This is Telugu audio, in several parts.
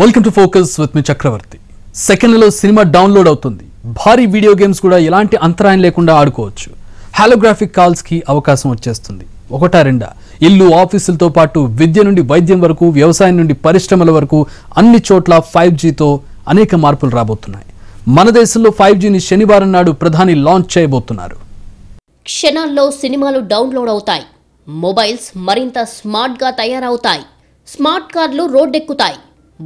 welcome to focus with me Chakravarthi సెకండ్లో సినిమా డౌన్లోడ్ అవుతుంది భారీ వీడియో గేమ్స్ కూడా ఎలాంటి అంతరాయం లేకుండా ఆడుకోవచ్చు హాలోగ్రాఫిక్ కాల్స్కి అవకాశం వచ్చేస్తుంది ఒకటా రెండా ఇల్లు ఆఫీసులతో పాటు విద్య నుండి వైద్యం వరకు వ్యవసాయం నుండి పరిశ్రమల వరకు అన్ని చోట్ల ఫైవ్ జీతో అనేక మార్పులు రాబోతున్నాయి మన దేశంలో ఫైవ్ జీని శనివారం నాడు ప్రధాని లాంచ్ చేయబోతున్నారు క్షణాల్లో సినిమాలు డౌన్లోడ్ అవుతాయి మొబైల్స్ మరింత స్మార్ట్గా తయారవుతాయి స్మార్ట్ కార్లు రోడ్డెక్కుతాయి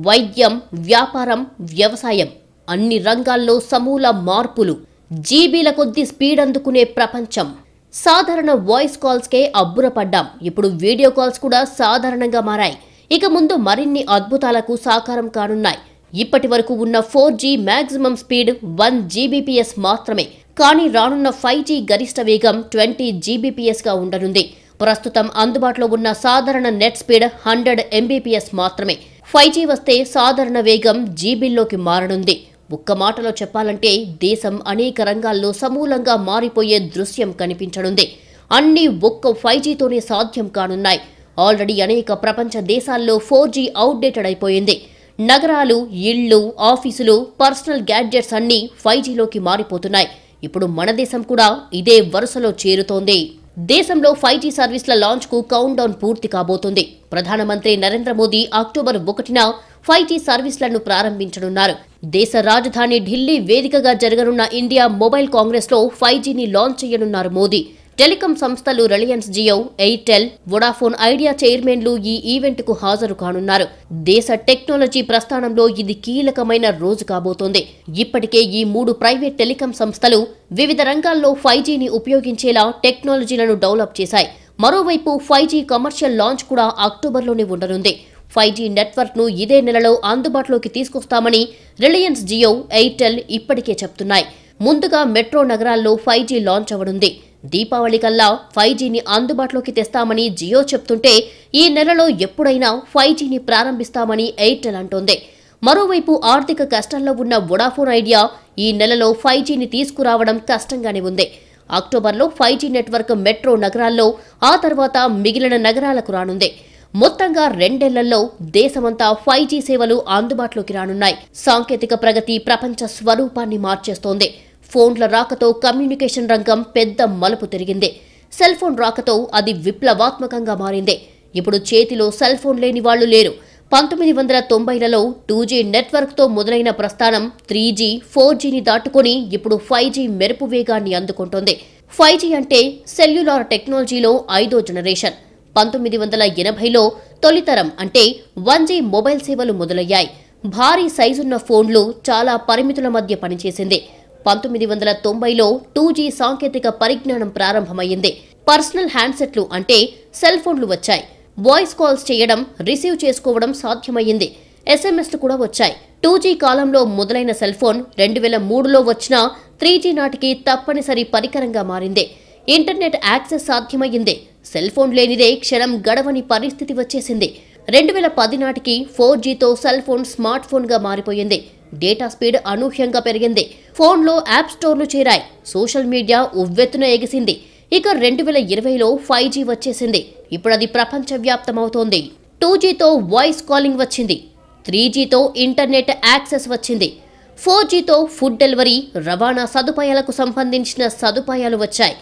వైద్యం వ్యాపారం వ్యవసాయం అన్ని రంగాల్లో సమూల మార్పులు జీబీల కొద్ది స్పీడ్ అందుకునే ప్రపంచం సాధారణ వాయిస్ కాల్స్కే అబ్బురపడ్డాం ఇప్పుడు వీడియో కాల్స్ కూడా సాధారణంగా మారాయి ఇక ముందు మరిన్ని అద్భుతాలకు సాకారం కానున్నాయి ఇప్పటి వరకు ఉన్న four G maximum speed one Gbps మాత్రమే కానీ రానున్న ఫైవ్ జీ గరిష్ట వేగం ట్వంటీ జీబీపీఎస్గా ఉండనుంది ప్రస్తుతం అందుబాటులో ఉన్న సాధారణ నెట్ స్పీడ్ హండ్రెడ్ ఎంబీపీఎస్ మాత్రమే ఫైవ్ జీ వస్తే సాధారణ వేగం జీబీల్లోకి మారనుంది ఒక్క మాటలో చెప్పాలంటే దేశం అనేక రంగాల్లో సమూలంగా మారిపోయే దృశ్యం కనిపించనుంది అన్ని ఒక్క ఫైవ్ జీతోనే సాధ్యం కానున్నాయి ఆల్రెడీ అనేక ప్రపంచ దేశాల్లో ఫోర్ జీ అవుట్డేటెడ్ అయిపోయింది నగరాలు ఇళ్ళు ఆఫీసులు పర్సనల్ గ్యాడ్జెట్స్ అన్నీ ఫైవ్ జీలోకి మారిపోతున్నాయి ఇప్పుడు మన దేశం కూడా ఇదే వరుసలో చేరుతోంది దేశంలో ఫైవ్ జీ సర్వీస్ల లాంచ్కు కౌంట్ డౌన్ పూర్తి కాబోతుంది ప్రధానమంత్రి నరేంద్ర మోదీ అక్టోబర్ ఒకటిన ఫైవ్ జీ సర్వీస్లను ప్రారంభించనున్నారు దేశ రాజధాని ఢిల్లీ వేదికగా జరగనున్న ఇండియా మొబైల్ కాంగ్రెస్లో ఫైవ్ జీని లాంచ్ చేయనున్నారు మోదీ టెలికాం సంస్థలు Reliance Jio Airtel Vodafone Idea చైర్మన్లు ఈ ఈవెంట్కు హాజరు కానున్నారు దేశ టెక్నాలజీ ప్రస్థానంలో ఇది కీలకమైన రోజు కాబోతోంది ఇప్పటికే ఈ మూడు ప్రైవేట్ టెలికాం సంస్థలు వివిధ రంగాల్లో ఫైవ్ జీని ఉపయోగించేలా టెక్నాలజీలను డెవలప్ చేశాయి మరోవైపు ఫైవ్ జీ కమర్షియల్ లాంచ్ కూడా అక్టోబర్లోనే ఉండనుంది ఫైవ్ జీ నెట్వర్క్ను ఇదే నెలలో అందుబాటులోకి తీసుకొస్తామని రిలయన్స్ జియో ఎయిర్టెల్ ఇప్పటికే చెప్తున్నాయి ముందుగా మెట్రో నగరాల్లో ఫైవ్ జీ లాంచ్ అవనుంది దీపావళి కల్లా ఫైవ్ జీని అందుబాటులోకి తెస్తామని జియో చెప్తుంటే ఈ నెలలో ఎప్పుడైనా ఫైవ్ జీని ప్రారంభిస్తామని ఎయిర్టెల్ అంటోంది మరోవైపు ఆర్థిక కష్టంలో ఉన్న వొడాఫోన్ ఐడియా ఈ నెలలో ఫైవ్ జీని తీసుకురావడం కష్టంగానే ఉంది అక్టోబర్లో ఫైవ్ జీ నెట్వర్క్ మెట్రో నగరాల్లో ఆ తర్వాత మిగిలిన నగరాలకు రానుంది మొత్తంగా రెండేళ్లలో దేశమంతా ఫైవ్ జీ సేవలు అందుబాటులోకి రానున్నాయి సాంకేతిక ప్రగతి ప్రపంచ స్వరూపాన్ని మార్చేస్తోంది ఫోన్ల రాకతో కమ్యూనికేషన్ రంగం పెద్ద మలుపు తిరిగింది సెల్ ఫోన్ రాకతో అది విప్లవాత్మకంగా మారింది ఇప్పుడు చేతిలో సెల్ ఫోన్ లేని వాళ్ళు లేరు పంతొమ్మిది వందల తొంభైలలో టూ జీ నెట్వర్క్తో మొదలైన ప్రస్థానం త్రీ జీ ఫోర్ జీని దాటుకుని ఇప్పుడు ఫైవ్ జీ మెరుపు వేగాన్ని అందుకుంటోంది ఫైవ్ జీ అంటే సెల్యులార్ టెక్నాలజీలో ఐదో జనరేషన్ పంతొమ్మిది వందల ఎనభైలో తొలితరం అంటే వన్ జీ మొబైల్ సేవలు మొదలయ్యాయి భారీ సైజున్న ఫోన్లు చాలా పరిమితుల మధ్య పనిచేసింది పంతొమ్మిది వందల తొంభైలో టూ జీ సాంకేతిక పరిజ్ఞానం ప్రారంభమైంది పర్సనల్ హ్యాండ్సెట్లు అంటే సెల్ ఫోన్లు వచ్చాయి వాయిస్ కాల్స్ చేయడం రిసీవ్ చేసుకోవడం సాధ్యమైంది ఎస్ఎంఎస్లు కూడా వచ్చాయి టూ జీ కాలంలో మొదలైన సెల్ ఫోన్ రెండు వేల మూడులో వచ్చిన త్రీ జీ నాటికి తప్పనిసరి పరికరంగా మారింది ఇంటర్నెట్ యాక్సెస్ సాధ్యమైంది సెల్ ఫోన్ లేనిదే క్షణం గడవని పరిస్థితి వచ్చేసింది రెండు వేల పది నాటికి ఫోర్ జీతో సెల్ ఫోన్ స్మార్ట్ ఫోన్గా మారిపోయింది డేటా స్పీడ్ అనూహ్యంగా పెరిగింది ఫోన్లో యాప్ స్టోర్లు చేరాయి సోషల్ మీడియా ఉవ్వెత్తున ఎగిసింది ఇక రెండు వేల ఇరవైలో ఫైవ్ జీ వచ్చేసింది ఇప్పుడు అది ప్రపంచవ్యాప్తమవుతోంది టూ జీతో వాయిస్ కాలింగ్ వచ్చింది త్రీ జీతో ఇంటర్నెట్ యాక్సెస్ వచ్చింది ఫోర్ జీతో ఫుడ్ డెలివరీ రవాణా సదుపాయాలకు సంబంధించిన సదుపాయాలు వచ్చాయి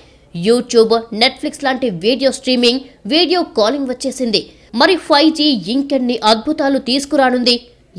యూట్యూబ్ నెట్ఫ్లిక్స్ లాంటి వీడియో స్ట్రీమింగ్ వీడియో కాలింగ్ వచ్చేసింది మరి ఫైవ్ జీ ఇంకెన్ని అద్భుతాలు తీసుకురానుంది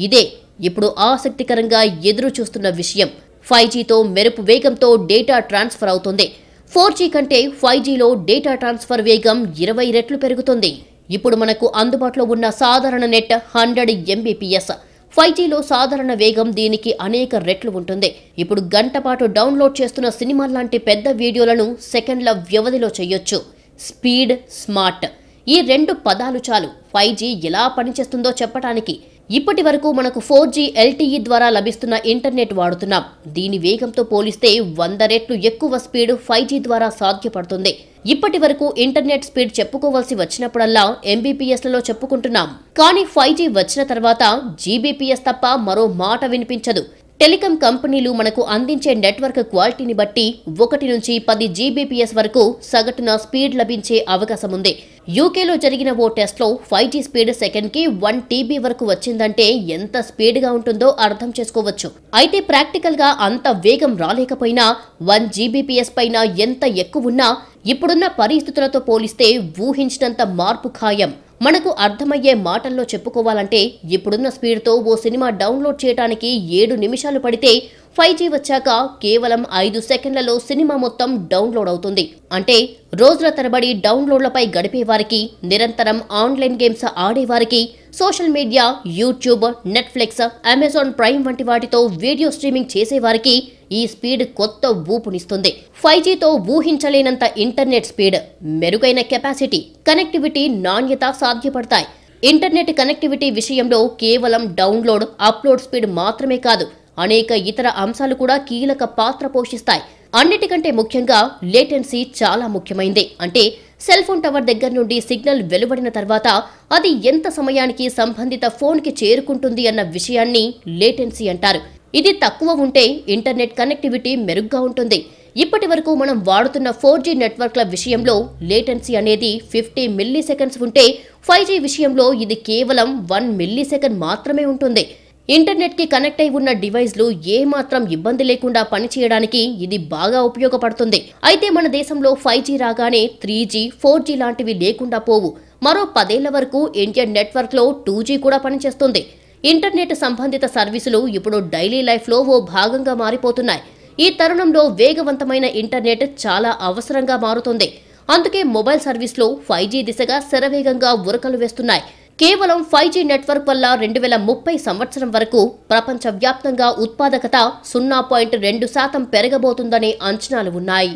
ఇదే ఇప్పుడు ఆసక్తికరంగా ఎదురు చూస్తున్న విషయం ఫైవ్ జీతో మెరుపు వేగంతో డేటా ట్రాన్స్ఫర్ అవుతుంది ఫోర్ జీ కంటే ఫైవ్ జీలో డేటా ట్రాన్స్ఫర్ వేగం ఇరవై రెట్లు పెరుగుతుంది ఇప్పుడు మనకు అందుబాటులో ఉన్న సాధారణ నెట్ హండ్రెడ్ ఎంబీపీఎస్ ఫైవ్ జీలో సాధారణ వేగం దీనికి అనేక రెట్లు ఉంటుంది ఇప్పుడు గంటపాటు డౌన్లోడ్ చేస్తున్న సినిమా లాంటి పెద్ద వీడియోలను సెకండ్ల వ్యవధిలో చేయొచ్చు స్పీడ్ స్మార్ట్ ఈ రెండు పదాలు చాలు ఫైవ్ జీ ఎలా పనిచేస్తుందో చెప్పడానికి ఇప్పటి వరకు మనకు ఫోర్ జీ ఎల్టీఈ ద్వారా లభిస్తున్న ఇంటర్నెట్ వాడుతున్నాం దీని వేగంతో పోలిస్తే వంద రెట్లు ఎక్కువ స్పీడ్ ఫైవ్ జీ ద్వారా సాధ్యపడుతుంది ఇప్పటి వరకు ఇంటర్నెట్ స్పీడ్ చెప్పుకోవాల్సి వచ్చినప్పుడల్లా ఎంబీపీఎస్లలో చెప్పుకుంటున్నాం కానీ ఫైవ్ జీ వచ్చిన తర్వాత జీబీపీఎస్ తప్ప మరో మాట వినిపించదు టెలికం కంపెనీలు మనకు అందించే నెట్వర్క్ క్వాలిటీని బట్టి ఒకటి నుంచి పది జీబీపీఎస్ వరకు సగటున స్పీడ్ లభించే అవకాశం ఉంది యూకేలో జరిగిన ఓ టెస్ట్లో ఫైవ్ జీ స్పీడ్ సెకండ్కి వన్ టీబీ వరకు వచ్చిందంటే ఎంత స్పీడ్గా ఉంటుందో అర్థం చేసుకోవచ్చు అయితే ప్రాక్టికల్గా అంత వేగం రాలేకపోయినా వన్ జీబీపీఎస్ పైన ఎంత ఎక్కువ ఉన్నా ఇప్పుడున్న పరిస్థితులతో పోలిస్తే ఊహించినంత మార్పు ఖాయం మనకు అర్థమయ్యే మాటల్లో చెప్పుకోవాలంటే ఇప్పుడున్న స్పీడ్తో ఓ సినిమా డౌన్లోడ్ చేయడానికి ఏడు నిమిషాలు పడితే ఫైవ్ జీ వచ్చాక కేవలం ఐదు సెకండ్లలో సినిమా మొత్తం డౌన్లోడ్ అవుతుంది అంటే రోజుల తరబడి డౌన్లోడ్లపై గడిపేవారికి నిరంతరం ఆన్లైన్ గేమ్స్ ఆడేవారికి social media YouTube Netflix Amazon Prime వంటి వాటితో వీడియో స్ట్రీమింగ్ చేసేవారికి ఈ స్పీడ్ కొత్త ఊపునిస్తుంది ఫైవ్ జీతో ఊహించలేనంత ఇంటర్నెట్ స్పీడ్ మెరుగైన కెపాసిటీ కనెక్టివిటీ నాణ్యత సాధ్యపడతాయి ఇంటర్నెట్ కనెక్టివిటీ విషయంలో కేవలం డౌన్లోడ్ అప్లోడ్ స్పీడ్ మాత్రమే కాదు అనేక ఇతర అంశాలు కూడా కీలక పాత్ర పోషిస్తాయి అన్నిటికంటే ముఖ్యంగా లేటెన్సీ చాలా ముఖ్యమైంది అంటే సెల్ ఫోన్ టవర్ దగ్గర నుండి సిగ్నల్ వెలువడిన తర్వాత అది ఎంత సమయానికి సంబంధిత ఫోన్కి చేరుకుంటుంది అన్న విషయాన్ని లేటెన్సీ అంటారు ఇది తక్కువ ఉంటే ఇంటర్నెట్ కనెక్టివిటీ మెరుగ్గా ఉంటుంది ఇప్పటి వరకు మనం వాడుతున్న ఫోర్ జీ నెట్వర్క్ల విషయంలో లేటెన్సీ అనేది ఫిఫ్టీ మిల్లీ సెకండ్స్ ఉంటే ఫైవ్ జీ విషయంలో ఇది కేవలం వన్ మిల్లీ సెకండ్ మాత్రమే ఉంటుంది ఇంటర్నెట్కి కనెక్ట్ అయి ఉన్న డివైస్లు ఏమాత్రం ఇబ్బంది లేకుండా పనిచేయడానికి ఇది బాగా ఉపయోగపడుతుంది అయితే మన దేశంలో ఫైవ్ జీ రాగానే త్రీ జీ ఫోర్ జీ లాంటివి లేకుండా పోవు మరో పదేళ్ల వరకు ఇండియన్ నెట్వర్క్లో టూ జీ కూడా పనిచేస్తుంది ఇంటర్నెట్ సంబంధిత సర్వీసులు ఇప్పుడు డైలీ లైఫ్లో ఓ భాగంగా మారిపోతున్నాయి ఈ తరుణంలో వేగవంతమైన ఇంటర్నెట్ చాలా అవసరంగా మారుతుంది అందుకే మొబైల్ సర్వీస్లో ఫైవ్ జీ దిశగా శరవేగంగా ఉరకలు వేస్తున్నాయి కేవలం ఫైవ్ జీ నెట్వర్క్ వల్ల రెండు వేల ముప్పై సంవత్సరం వరకు ప్రపంచవ్యాప్తంగా ఉత్పాదకత సున్నా పాయింట్ రెండు శాతం పెరగబోతుందనే అంచనాలు ఉన్నాయి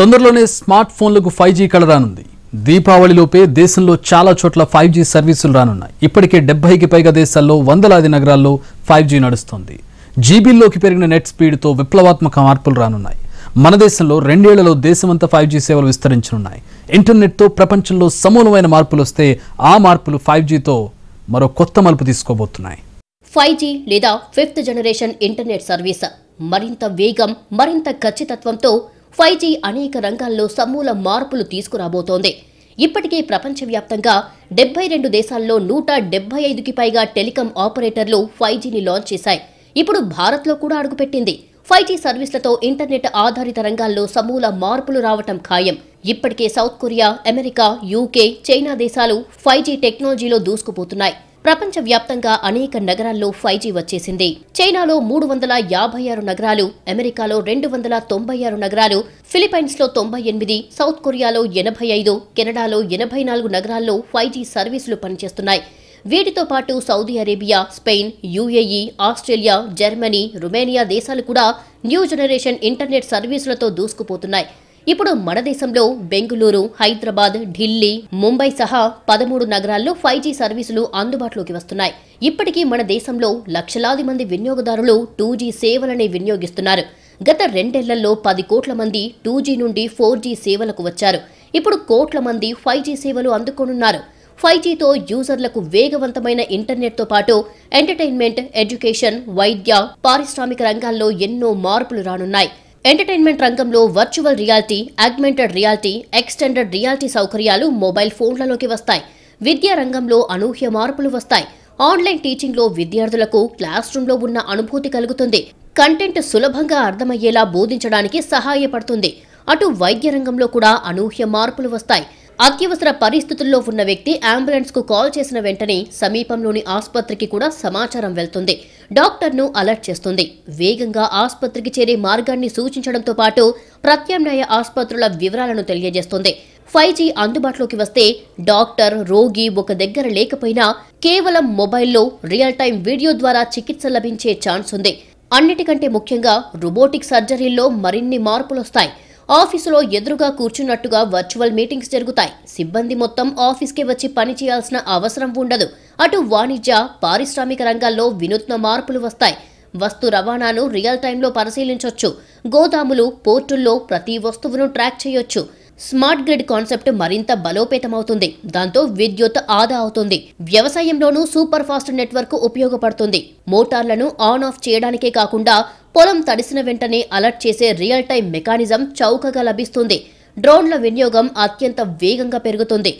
తొందరలోనే స్మార్ట్ ఫోన్లకు ఫైవ్ జీ కళ రానుంది దీపావళిలోపే దేశంలో చాలా చోట్ల ఫైవ్ జీ సర్వీసులు రానున్నాయి ఇప్పటికే డెబ్బైకి పైగా దేశాల్లో వందలాది నగరాల్లో ఫైవ్ జీ నడుస్తుంది జీబీల్లోకి పెరిగిన నెట్ స్పీడ్తో విప్లవాత్మక మార్పులు రానున్నాయి మన దేశంలో రెండేళ్లలో దేశమంతా ఫైవ్ జీ సేవలు విస్తరించనున్నాయి ఇంటర్నెట్తో ప్రపంచంలో సమూలమైన మార్పులు వస్తే ఆ మార్పులు ఫైవ్ జీతో మరో కొత్త మలుపు తీసుకోబోతున్నాయి ఫైవ్ జీ లేదా ఫిఫ్త్ జనరేషన్ ఇంటర్నెట్ సర్వీస్ మరింత వేగం మరింత ఖచ్చితత్వంతో ఫైవ్ జీ అనేక రంగాల్లో సమూల మార్పులు తీసుకురాబోతోంది ఇప్పటికే ప్రపంచవ్యాప్తంగా డెబ్బై రెండు దేశాల్లో నూట డెబ్బై ఐదుకి పైగా టెలికాం ఆపరేటర్లు ఫైవ్ జీని లాంచ్ చేశాయి ఇప్పుడు భారత్లో కూడా అడుగుపెట్టింది ఫైవ్ జీ సర్వీస్లతో ఇంటర్నెట్ ఆధారిత రంగాల్లో సమూల మార్పులు రావటం ఖాయం ఇప్పటికే South Korea America UK China దేశాలు ఫైవ్ జీ టెక్నాలజీలో దూసుకుపోతున్నాయి ప్రపంచ వ్యాప్తంగా అనేక నగరాల్లో ఫైవ్ జీ వచ్చేసింది చైనాలో మూడు వందల యాభై ఆరు నగరాలు అమెరికాలో రెండు వందల తొంభై ఆరు నగరాలు ఫిలిప్పైన్స్లో తొంభై ఎనిమిది సౌత్ కొరియాలో ఎనభై ఐదు కెనడాలో ఎనభై నాలుగు నగరాల్లో ఫైవ్ జీ సర్వీసులు పనిచేస్తున్నాయి వీటితో పాటు Saudi Arabia Spain UAE Australia Germany Romania దేశాలు కూడా న్యూ జనరేషన్ ఇంటర్నెట్ సర్వీసులతో దూసుకుపోతున్నాయి ఇప్పుడు మన దేశంలో బెంగుళూరు హైదరాబాద్ ఢిల్లీ ముంబై సహా పదమూడు నగరాల్లో ఫైవ్ జీ సర్వీసులు అందుబాటులోకి వస్తున్నాయి ఇప్పటికీ మన దేశంలో లక్షలాది మంది వినియోగదారులు టూ జీ సేవలనే వినియోగిస్తున్నారు గత రెండేళ్లలో పది కోట్ల మంది టూ జీ నుండి ఫోర్ జీ సేవలకు వచ్చారు ఇప్పుడు కోట్ల మంది ఫైవ్ జీ సేవలు అందుకోనున్నారు ఫైవ్ జీతో యూజర్లకు వేగవంతమైన ఇంటర్నెట్తో పాటు ఎంటర్టైన్మెంట్ ఎడ్యుకేషన్ వైద్య పారిశ్రామిక రంగాల్లో ఎన్నో మార్పులు రానున్నాయి ఎంటర్టైన్మెంట్ రంగంలో virtual reality augmented reality extended reality సౌకర్యాలు మొబైల్ ఫోన్లలోకి వస్తాయి విద్యా రంగంలో అనూహ్య మార్పులు వస్తాయి ఆన్లైన్ టీచింగ్లో విద్యార్థులకు క్లాస్ రూమ్లో ఉన్న అనుభూతి కలుగుతుంది కంటెంట్ సులభంగా అర్థమయ్యేలా బోధించడానికి సహాయపడుతుంది అటు వైద్య రంగంలో కూడా అనూహ్య మార్పులు వస్తాయి అత్యవసర పరిస్థితుల్లో ఉన్న వ్యక్తి అంబులెన్స్కు కాల్ చేసిన వెంటనే సమీపంలోని ఆసుపత్రికి కూడా సమాచారం వెళ్తుంది డాక్టర్ను అలర్ట్ చేస్తుంది వేగంగా ఆసుపత్రికి చేరే మార్గాన్ని సూచించడంతో పాటు ప్రత్యామ్నాయ ఆసుపత్రుల వివరాలను తెలియజేస్తుంది ఫైవ్ జీ అందుబాటులోకి వస్తే డాక్టర్ రోగి ఒక దగ్గర లేకపోయినా కేవలం మొబైల్లో రియల్ టైం వీడియో ద్వారా చికిత్స లభించే ఛాన్స్ ఉంది అన్నిటికంటే ముఖ్యంగా రోబోటిక్ సర్జరీల్లో మరిన్ని మార్పులొస్తాయి ఆఫీసులో ఎదురుగా కూర్చున్నట్టుగా వర్చువల్ మీటింగ్స్ జరుగుతాయి సిబ్బంది మొత్తం ఆఫీస్కే వచ్చి పని చేయాల్సిన అవసరం ఉండదు అటు వాణిజ్య పారిశ్రామిక రంగాల్లో వినూత్న మార్పులు వస్తాయి వస్తు రవాణాను రియల్ టైంలో పరిశీలించవచ్చు గోదాములు పోర్టుల్లో ప్రతి వస్తువును ట్రాక్ చేయొచ్చు స్మార్ట్ గ్రిడ్ కాన్సెప్ట్ మరింత బలోపేతమవుతుంది దాంతో విద్యుత్ ఆదా అవుతుంది వ్యవసాయంలోనూ సూపర్ ఫాస్ట్ నెట్వర్క్ ఉపయోగపడుతుంది మోటార్లను ఆన్ ఆఫ్ చేయడానికే కాకుండా పొలం తడిసిన వెంటనే అలర్ట్ చేసే రియల్ టైం మెకానిజం చౌకగా లభిస్తుంది డ్రోన్ల వినియోగం అత్యంత వేగంగా పెరుగుతుంది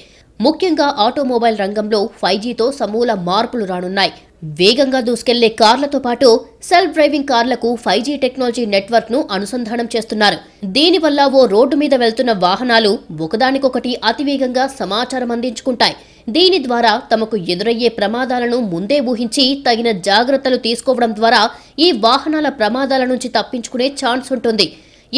ముఖ్యంగా ఆటోమొబైల్ రంగంలో ఫైవ్ జీతో సమూల మార్పులు రానున్నాయి వేగంగా దూసుకెళ్లే కార్లతో పాటు సెల్ఫ్ డ్రైవింగ్ కార్లకు ఫైవ్ జీ టెక్నాలజీ నెట్వర్క్ ను అనుసంధానం చేస్తున్నారు దీనివల్ల ఓ రోడ్డు మీద వెళ్తున్న వాహనాలు ఒకదానికొకటి అతివేగంగా సమాచారం అందించుకుంటాయి దీని ద్వారా తమకు ఎదురయ్యే ప్రమాదాలను ముందే ఊహించి తగిన జాగ్రత్తలు తీసుకోవడం ద్వారా ఈ వాహనాల ప్రమాదాల నుంచి తప్పించుకునే ఛాన్స్ ఉంటుంది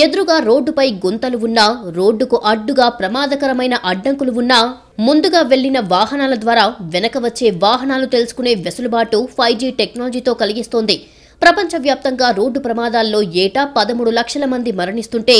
ఎదురుగా రోడ్డుపై గుంతలు ఉన్నా రోడ్డుకు అడ్డుగా ప్రమాదకరమైన అడ్డంకులు ఉన్నా ముందుగా వెళ్లిన వాహనాల ద్వారా వెనక వచ్చే వాహనాలు తెలుసుకునే వెసులుబాటు ఫైవ్ జీ టెక్నాలజీతో కలిగిస్తోంది ప్రపంచవ్యాప్తంగా రోడ్డు ప్రమాదాల్లో ఏటా పదమూడు లక్షల మంది మరణిస్తుంటే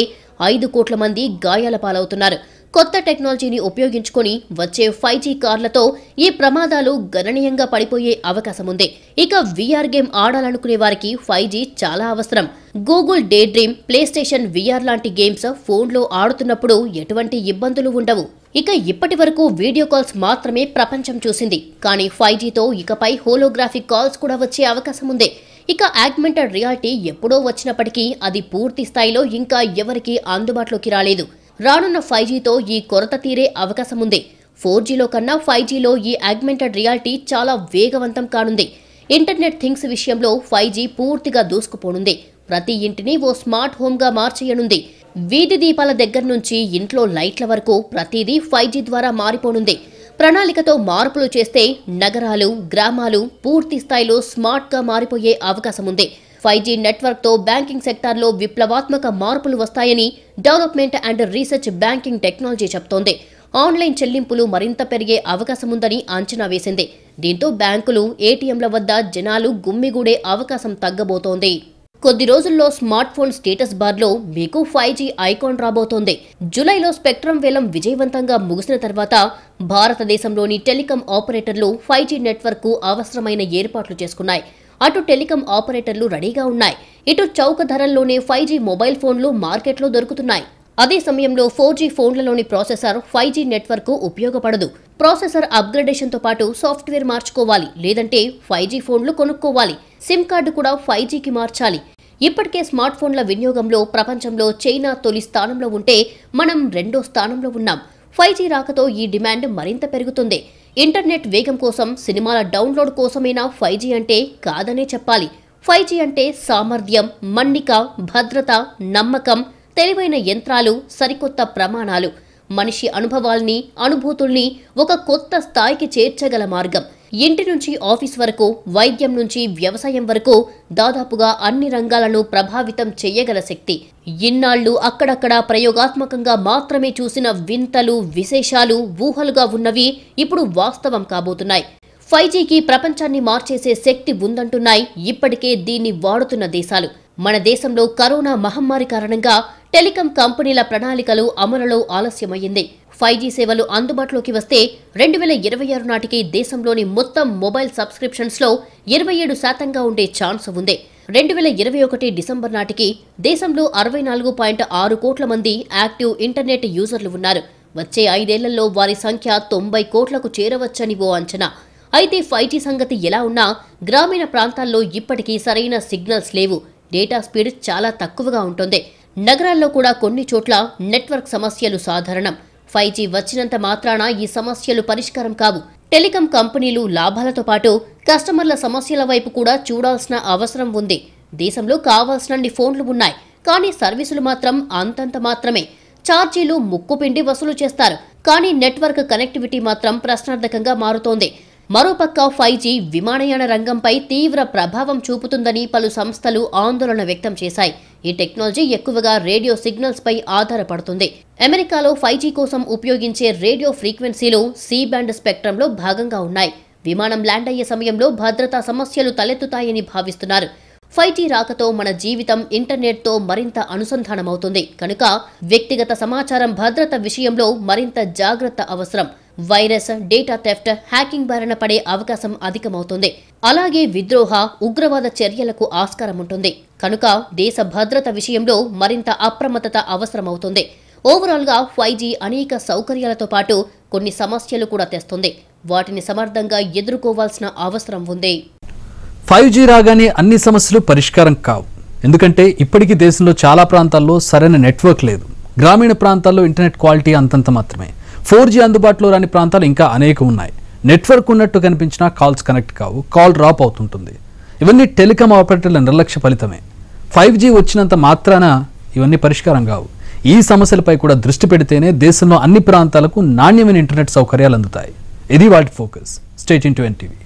ఐదు కోట్ల మంది గాయాల పాలవుతున్నారు కొత్త టెక్నాలజీని ఉపయోగించుకొని వచ్చే ఫైవ్ జీ కార్లతో ఈ ప్రమాదాలు గణనీయంగా పడిపోయే అవకాశం ఉంది ఇక విఆర్ గేమ్ ఆడాలనుకునే వారికి ఫైవ్ జీ చాలా అవసరం Google Daydream PlayStation VR లాంటి గేమ్స్ ఫోన్లో ఆడుతున్నప్పుడు ఎటువంటి ఇబ్బందులు ఉండవు ఇక ఇప్పటి వరకు వీడియో కాల్స్ మాత్రమే ప్రపంచం చూసింది కానీ ఫైవ్ జీతో ఇకపై హోలోగ్రాఫిక్ కాల్స్ కూడా వచ్చే అవకాశం ఉంది ఇక యాగ్మెంటెడ్ రియాలిటీ ఎప్పుడో వచ్చినప్పటికీ అది పూర్తి స్థాయిలో ఇంకా ఎవరికీ అందుబాటులోకి రాలేదు రానున్న ఫైవ్ జీతో ఈ కొరత తీరే అవకాశం ఉంది ఫోర్ జీలో కన్నా ఫైవ్ జీలో ఈ ఆగ్మెంటెడ్ రియాలిటీ చాలా వేగవంతం కానుంది ఇంటర్నెట్ థింగ్స్ విషయంలో ఫైవ్ జీ పూర్తిగా దూసుకుపోనుంది ప్రతి ఇంటిని ఓ స్మార్ట్ హోమ్గా మార్చేయనుంది వీధి దీపాల దగ్గర నుంచి ఇంట్లో లైట్ల వరకు ప్రతిదీ ఫైవ్ జీ ద్వారా మారిపోనుంది ప్రణాళికతో మార్పులు చేస్తే నగరాలు గ్రామాలు పూర్తి స్థాయిలో స్మార్ట్గా మారిపోయే అవకాశం ఉంది ఫైవ్ జీ నెట్వర్క్తో బ్యాంకింగ్ సెక్టార్లో విప్లవాత్మక మార్పులు వస్తాయని development and research banking technology చెబుతోంది ఆన్లైన్ చెల్లింపులు మరింత పెరిగే అవకాశముందని అంచనా వేసింది దీంతో బ్యాంకులు ఏటీఎంల వద్ద జనాలు గుమ్మిగూడే అవకాశం తగ్గబోతోంది కొద్ది రోజుల్లో స్మార్ట్ ఫోన్ స్టేటస్ బార్లో మీకు ఫైవ్ జీ ఐకాన్ రాబోతోంది జూలైలో స్పెక్ట్రమ్ వేలం విజయవంతంగా ముగిసిన తర్వాత భారతదేశంలోని టెలికాం ఆపరేటర్లు ఫైవ్ జీ నెట్వర్క్కు అవసరమైన ఏర్పాట్లు చేసుకున్నాయి అటు టెలికం ఆపరేటర్లు రెడీగా ఉన్నాయి ఇటు చౌక ధరల్లోనే ఫైవ్ జీ మొబైల్ ఫోన్లు మార్కెట్లో దొరుకుతున్నాయి అదే సమయంలో ఫోర్ జీ ఫోన్లలోని ప్రాసెసర్ ఫైవ్ జీ నెట్వర్క్ ఉపయోగపడదు ప్రాసెసర్ అప్గ్రేడేషన్తో పాటు సాఫ్ట్వేర్ మార్చుకోవాలి లేదంటే ఫైవ్ జీ ఫోన్లు కొనుక్కోవాలి సిమ్ కార్డు కూడా ఫైవ్ జీకి మార్చాలి ఇప్పటికే స్మార్ట్ ఫోన్ల వినియోగంలో ప్రపంచంలో చైనా తొలి స్థానంలో ఉంటే మనం రెండో స్థానంలో ఉన్నాం ఫైవ్ జీ రాకతో ఈ డిమాండ్ మరింత పెరుగుతుంది ఇంటర్నెట్ వేగం కోసం సినిమాల డౌన్లోడ్ కోసమైనా ఫైవ్ అంటే కాదనే చెప్పాలి ఫైవ్ జీ అంటే సామర్థ్యం మన్నిక భద్రత నమ్మకం తెలివైన యంత్రాలు సరికొత్త ప్రమాణాలు మనిషి అనుభవాల్ని అనుభూతుల్ని ఒక కొత్త స్థాయికి చేర్చగల మార్గం ఇంటి నుంచి ఆఫీస్ వరకు వైద్యం నుంచి వ్యవసాయం వరకు దాదాపుగా అన్ని రంగాలను ప్రభావితం చేయగల శక్తి ఇన్నాళ్లు అక్కడక్కడ ప్రయోగాత్మకంగా మాత్రమే చూసిన వింతలు విశేషాలు ఊహలుగా ఉన్నవి ఇప్పుడు వాస్తవం కాబోతున్నాయి ఫైవ్ జీకి ప్రపంచాన్ని మార్చేసే శక్తి ఉందంటున్నాయి ఇప్పటికే దీన్ని వాడుతున్న దేశాలు మన దేశంలో కరోనా మహమ్మారి కారణంగా టెలికాం కంపెనీల ప్రణాళికలు అమలులో ఆలస్యమైంది ఫైవ్ జీ సేవలు అందుబాటులోకి వస్తే రెండు వేల ఇరవై ఆరు నాటికి దేశంలోని మొత్తం మొబైల్ సబ్స్క్రిప్షన్స్లో ఇరవై ఏడు శాతంగా ఉండే ఛాన్స్ ఉంది రెండు వేల ఇరవై ఒకటి డిసెంబర్ నాటికి దేశంలో అరవై నాలుగు పాయింట్ ఆరు కోట్ల మంది యాక్టివ్ ఇంటర్నెట్ యూజర్లు ఉన్నారు వచ్చే ఐదేళ్లలో వారి సంఖ్య తొంభై కోట్లకు చేరవచ్చని ఓ అంచనా అయితే ఫైవ్ జీ సంగతి ఎలా ఉన్నా గ్రామీణ ప్రాంతాల్లో ఇప్పటికీ సరైన సిగ్నల్స్ లేవు డేటా స్పీడ్ చాలా తక్కువగా ఉంటుంది నగరాల్లో కూడా కొన్ని చోట్ల నెట్వర్క్ సమస్యలు సాధారణం ఫైవ్ జీ వచ్చినంత మాత్రాన ఈ సమస్యలు పరిష్కారం కావు టెలికాం కంపెనీలు లాభాలతో పాటు కస్టమర్ల సమస్యల వైపు కూడా చూడాల్సిన అవసరం ఉంది దేశంలో కావాల్సినన్ని ఫోన్లు ఉన్నాయి కానీ సర్వీసులు మాత్రం అంతంత మాత్రమే ఛార్జీలు ముక్కుపిండి వసూలు చేస్తారు కానీ నెట్వర్క్ కనెక్టివిటీ మాత్రం ప్రశ్నార్థకంగా మారుతోంది మరోపక్క ఫైవ్ జీ విమానయాన రంగంపై తీవ్ర ప్రభావం చూపుతుందని పలు సంస్థలు ఆందోళన వ్యక్తం చేశాయి ఈ టెక్నాలజీ ఎక్కువగా రేడియో సిగ్నల్స్పై ఆధారపడుతుంది అమెరికాలో ఫైవ్ జీ కోసం ఉపయోగించే రేడియో ఫ్రీక్వెన్సీలు సి బ్యాండ్ స్పెక్ట్రంలో భాగంగా ఉన్నాయి విమానం ల్యాండ్ అయ్యే సమయంలో భద్రతా సమస్యలు తలెత్తుతాయని భావిస్తున్నారు ఫైవ్ జీ రాకతో మన జీవితం ఇంటర్నెట్తో మరింత అనుసంధానమవుతుంది కనుక వ్యక్తిగత సమాచారం భద్రత విషయంలో మరింత జాగ్రత్త అవసరం వైరస్ డేటా థెఫ్ట్ హ్యాకింగ్ బారిన పడే అవకాశం అధికమవుతుంది అలాగే విద్రోహ ఉగ్రవాద చర్యలకు ఆస్కారం ఉంటుంది కనుక దేశ భద్రత విషయంలో మరింత అప్రమత్తత అవసరమవుతుంది ఓవరాల్గా ఫైవ్ జీ అనేక సౌకర్యాలతో పాటు కొన్ని సమస్యలు కూడా తెస్తుంది వాటిని సమర్థంగా ఎదుర్కోవాల్సిన అవసరం ఉంది ఫైవ్ జీ రాగానే అన్ని సమస్యలు పరిష్కారం కావు ఎందుకంటే ఇప్పటికీ దేశంలో చాలా ప్రాంతాల్లో సరైన నెట్వర్క్ లేదు గ్రామీణ ప్రాంతాల్లో ఇంటర్నెట్ క్వాలిటీ అంతంత మాత్రమే ఫోర్ జీ అందుబాటులో రాని ప్రాంతాలు ఇంకా అనేక ఉన్నాయి నెట్వర్క్ ఉన్నట్టు కనిపించినా కాల్స్ కనెక్ట్ కావు కాల్ డ్రాప్ అవుతుంటుంది ఇవన్నీ టెలికాం ఆపరేటర్ల నిర్లక్ష్య ఫలితమే ఫైవ్ జీ వచ్చినంత మాత్రాన ఇవన్నీ పరిష్కారం కావు ఈ సమస్యలపై కూడా దృష్టి పెడితేనే దేశంలో అన్ని ప్రాంతాలకు నాణ్యమైన ఇంటర్నెట్ సౌకర్యాలు అందుతాయి ఇది వాటి ఫోకస్ స్టేట్ ఇన్ టీవీ